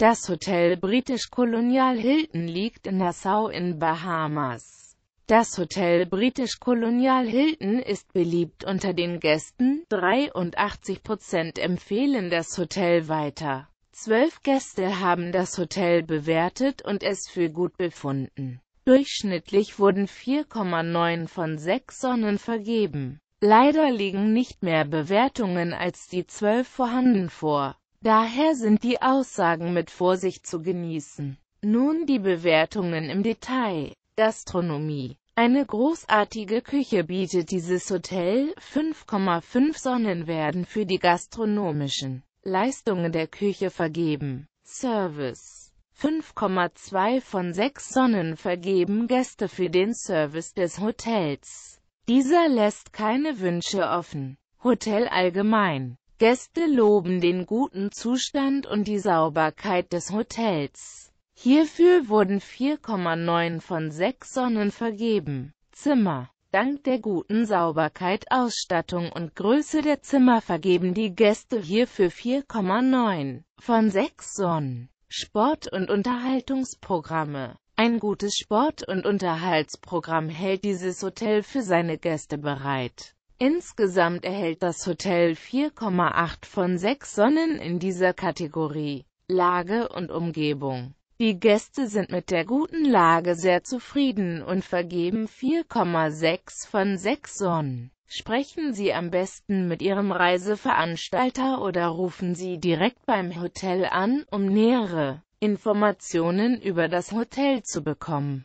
Das Hotel British Colonial Hilton liegt in Nassau in Bahamas. Das Hotel British Colonial Hilton ist beliebt unter den Gästen, 83% empfehlen das Hotel weiter. Zwölf Gäste haben das Hotel bewertet und es für gut befunden. Durchschnittlich wurden 4,9 von 6 Sonnen vergeben. Leider liegen nicht mehr Bewertungen als die 12 vorhanden vor. Daher sind die Aussagen mit Vorsicht zu genießen. Nun die Bewertungen im Detail. Gastronomie. Eine großartige Küche bietet dieses Hotel, 5,5 Sonnen werden für die gastronomischen Leistungen der Küche vergeben. Service 5,2 von 6 Sonnen vergeben Gäste für den Service des Hotels. Dieser lässt keine Wünsche offen. Hotel allgemein Gäste loben den guten Zustand und die Sauberkeit des Hotels. Hierfür wurden 4,9 von 6 Sonnen vergeben. Zimmer Dank der guten Sauberkeit, Ausstattung und Größe der Zimmer vergeben die Gäste hierfür 4,9 von 6 Sonnen. Sport- und Unterhaltungsprogramme ein gutes Sport- und Unterhaltsprogramm hält dieses Hotel für seine Gäste bereit. Insgesamt erhält das Hotel 4,8 von 6 Sonnen in dieser Kategorie Lage und Umgebung. Die Gäste sind mit der guten Lage sehr zufrieden und vergeben 4,6 von 6 Sonnen. Sprechen Sie am besten mit Ihrem Reiseveranstalter oder rufen Sie direkt beim Hotel an, um nähere Informationen über das Hotel zu bekommen.